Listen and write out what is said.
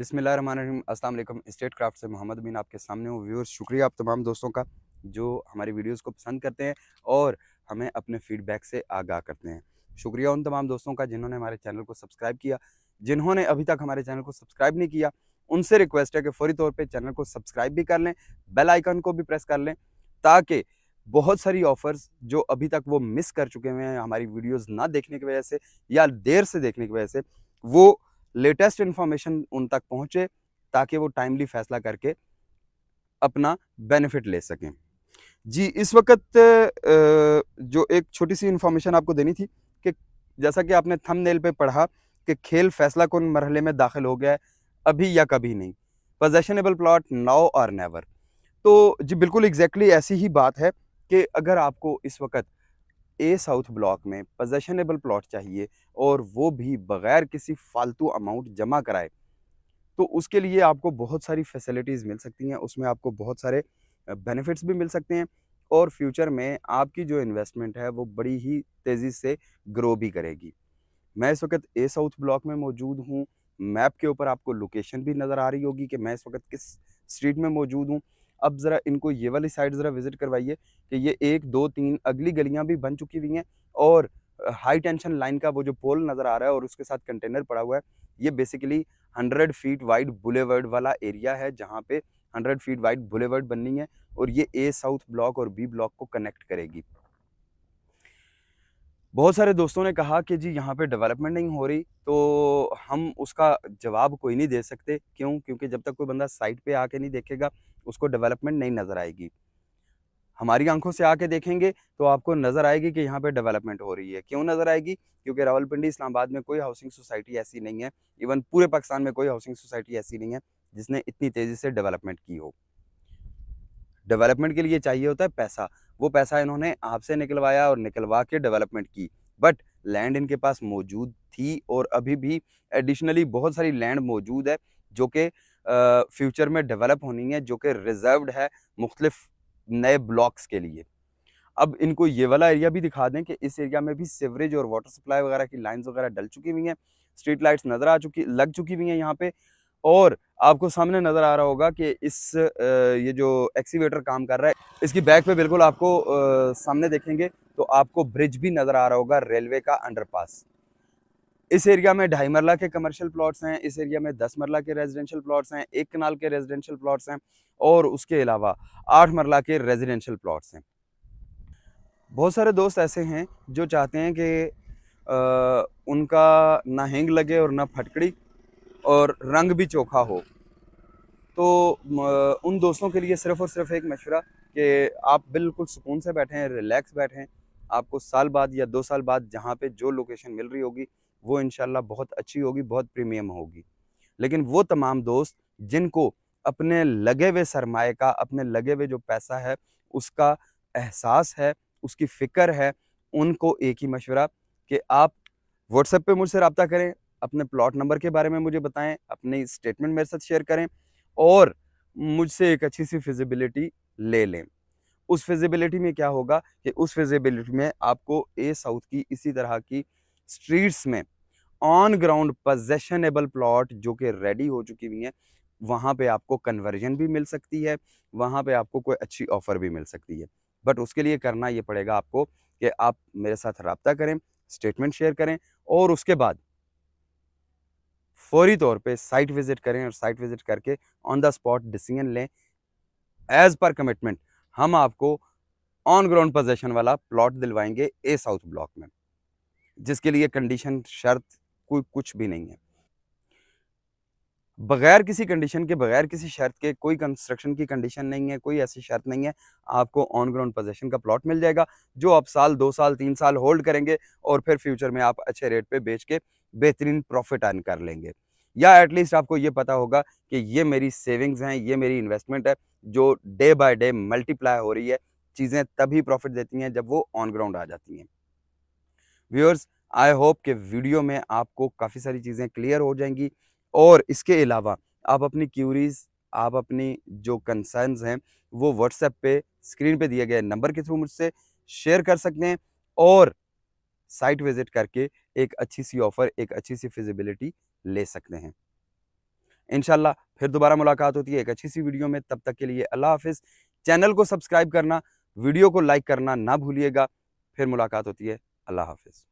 बिसमीम अस्सलाम state craft से मोहम्मद बिन आपके सामने हूँ व्यूअर्स शुक्रिया आप तमाम दोस्तों का जो हमारी वीडियोस को पसंद करते हैं और हमें अपने फीडबैक से आगाह करते हैं शुक्रिया उन तमाम दोस्तों का जिन्होंने हमारे चैनल को सब्सक्राइब किया जिन्होंने अभी तक हमारे चैनल को सब्सक्राइब नहीं किया उनसे रिक्वेस्ट है कि फौरी तौर पर चैनल को सब्सक्राइब भी कर लें बेल आइकन को भी प्रेस कर लें ताकि बहुत सारी ऑफ़र्स जो अभी तक वो मिस कर चुके हुए हैं हमारी वीडियोज़ ना देखने की वजह से या देर से देखने की वजह से वो लेटेस्ट इन्फॉर्मेशन उन तक पहुँचे ताकि वो टाइमली फैसला करके अपना बेनिफिट ले सकें जी इस वक्त जो एक छोटी सी इन्फॉर्मेशन आपको देनी थी कि जैसा कि आपने थंबनेल पे पढ़ा कि खेल फैसला कौन मरहले में दाखिल हो गया है अभी या कभी नहीं possessionable plot now or never तो जी बिल्कुल एग्जैक्टली exactly ऐसी ही बात है कि अगर आपको इस वक्त ए साउथ ब्लॉक में पोजेशनेबल प्लॉट चाहिए और वो भी बग़ैर किसी फालतू अमाउंट जमा कराए तो उसके लिए आपको बहुत सारी फैसिलिटीज़ मिल सकती हैं उसमें आपको बहुत सारे बेनिफिट्स भी मिल सकते हैं और फ्यूचर में आपकी जो इन्वेस्टमेंट है वो बड़ी ही तेज़ी से ग्रो भी करेगी मैं इस वक्त ए साउथ ब्लॉक में मौजूद हूँ मैप के ऊपर आपको लोकेशन भी नज़र आ रही होगी कि मैं इस वक्त किस स्ट्रीट में मौजूद हूँ अब ज़रा इनको ये वाली साइड ज़रा विज़िट करवाइए कि ये एक दो तीन अगली गलियाँ भी बन चुकी हुई हैं और हाई टेंशन लाइन का वो जो पोल नज़र आ रहा है और उसके साथ कंटेनर पड़ा हुआ है ये basically hundred feet wide boulevard वाला एरिया है जहाँ पे हंड्रेड फीट वाइड बुलेवर्ड बननी है और ये ए साउथ ब्लॉक और बी ब्लॉक को कनेक्ट करेगी बहुत सारे दोस्तों ने कहा कि जी यहाँ पे डेवलपमेंट नहीं हो रही तो हम उसका जवाब कोई नहीं दे सकते क्यों क्योंकि जब तक कोई बंदा साइट पे आके नहीं देखेगा उसको डेवलपमेंट नहीं नज़र आएगी हमारी आंखों से आके देखेंगे तो आपको नज़र आएगी कि यहाँ पे डेवलपमेंट हो रही है क्यों नज़र आएगी क्योंकि रावलपिंडी इस्लामाबाद में कोई हाउसिंग सोसाइटी ऐसी नहीं है इवन पूरे पाकिस्तान में कोई हाउसिंग सोसाइटी ऐसी नहीं है जिसने इतनी तेज़ी से डेवलपमेंट की हो डेवलपमेंट के लिए चाहिए होता है पैसा वो पैसा इन्होंने आपसे निकलवाया और निकलवा के डेवलपमेंट की बट लैंड इनके पास मौजूद थी और अभी भी एडिशनली बहुत सारी लैंड मौजूद है जो कि फ्यूचर में डेवलप होनी है जो कि रिजर्व है मुख्तलिफ नए ब्लॉक्स के लिए अब इनको ये वाला एरिया भी दिखा दें कि इस एरिया में भी सीवरेज और वाटर सप्लाई वगैरह की लाइन्स वगैरह डल चुकी हुई हैं स्ट्रीट लाइट्स नज़र आ चुकी लग चुकी हुई हैं यहाँ पे और आपको सामने नज़र आ रहा होगा कि इस ये जो एक्सीवेटर काम कर रहा है इसकी बैक पे बिल्कुल आपको सामने देखेंगे तो आपको ब्रिज भी नज़र आ रहा होगा रेलवे का अंडर इस एरिया में ढाई मरला के कमर्शियल प्लॉट्स हैं इस एरिया में दस मरला के रेजिडेंशियल प्लॉट्स हैं एक कनाल के रेजिडेंशियल प्लॉट्स हैं और उसके अलावा आठ मरला के रेजिडेंशियल प्लॉट्स हैं बहुत सारे दोस्त ऐसे हैं जो चाहते हैं कि उनका ना हेंग लगे और ना फटकड़ी और रंग भी चोखा हो तो आ, उन दोस्तों के लिए सिर्फ़ और सिर्फ एक मशवरा कि आप बिल्कुल सुकून से बैठें रिलैक्स बैठें आपको साल बाद या दो साल बाद जहाँ पे जो लोकेशन मिल रही होगी वो इन बहुत अच्छी होगी बहुत प्रीमियम होगी लेकिन वो तमाम दोस्त जिनको अपने लगे हुए सरमाए का अपने लगे हुए जो पैसा है उसका एहसास है उसकी फ़िक्र है उनको एक ही मशवरा कि आप व्हाट्सएप पे मुझसे रबता करें अपने प्लॉट नंबर के बारे में मुझे बताएं अपनी स्टेटमेंट मेरे साथ शेयर करें और मुझसे एक अच्छी सी फिजिबिलिटी ले लें उस फिजिबिलिटी में क्या होगा कि उस फिजिबिलिटी में आपको ए साउथ की इसी तरह की स्ट्रीट्स में ऑन ग्राउंड पजेशनेबल प्लॉट जो कि रेडी हो चुकी हुई हैं वहाँ पे आपको कन्वर्जन भी मिल सकती है वहाँ पे आपको कोई अच्छी ऑफ़र भी मिल सकती है बट उसके लिए करना ये पड़ेगा आपको कि आप मेरे साथ रबता करें स्टेटमेंट शेयर करें और उसके बाद फौरी तौर पे साइट विज़िट करें और साइट विज़िट करके ऑन द स्पॉट डिसीजन लें एज़ पर कमिटमेंट हम आपको ऑन ग्राउंड पोजेशन वाला प्लॉट दिलवाएंगे ए साउथ ब्लॉक में जिसके लिए कंडीशन शर्त कोई कुछ भी नहीं है बगैर किसी कंडीशन के बगैर किसी शर्त के कोई कंस्ट्रक्शन की कंडीशन नहीं है कोई ऐसी शर्त नहीं है आपको ऑन ग्राउंड पोजेशन का प्लॉट मिल जाएगा जो आप साल दो साल तीन साल होल्ड करेंगे और फिर फ्यूचर में आप अच्छे रेट पे बेच के बेहतरीन प्रॉफिट अर्न कर लेंगे या एटलीस्ट आपको ये पता होगा कि ये मेरी सेविंग्स हैं ये मेरी इन्वेस्टमेंट है जो डे बाय डे मल्टीप्लाई हो रही है चीज़ें तभी प्रॉफिट देती हैं जब वो ऑन ग्राउंड आ जाती हैं व्यूअर्स आई होप कि वीडियो में आपको काफ़ी सारी चीज़ें क्लियर हो जाएंगी और इसके अलावा आप अपनी क्यूरीज आप अपनी जो कंसर्नस हैं वो व्हाट्सएप पे स्क्रीन पे दिए गए नंबर के थ्रू मुझसे शेयर कर सकते हैं और साइट विज़िट करके एक अच्छी सी ऑफ़र एक अच्छी सी फिजिबिलिटी ले सकते हैं इनशाला फिर दोबारा मुलाकात होती है एक अच्छी सी वीडियो में तब तक के लिए अल्लाह हाफिज़ चैनल को सब्सक्राइब करना वीडियो को लाइक करना ना भूलिएगा फिर मुलाकात होती है अल्लाह हाफिज़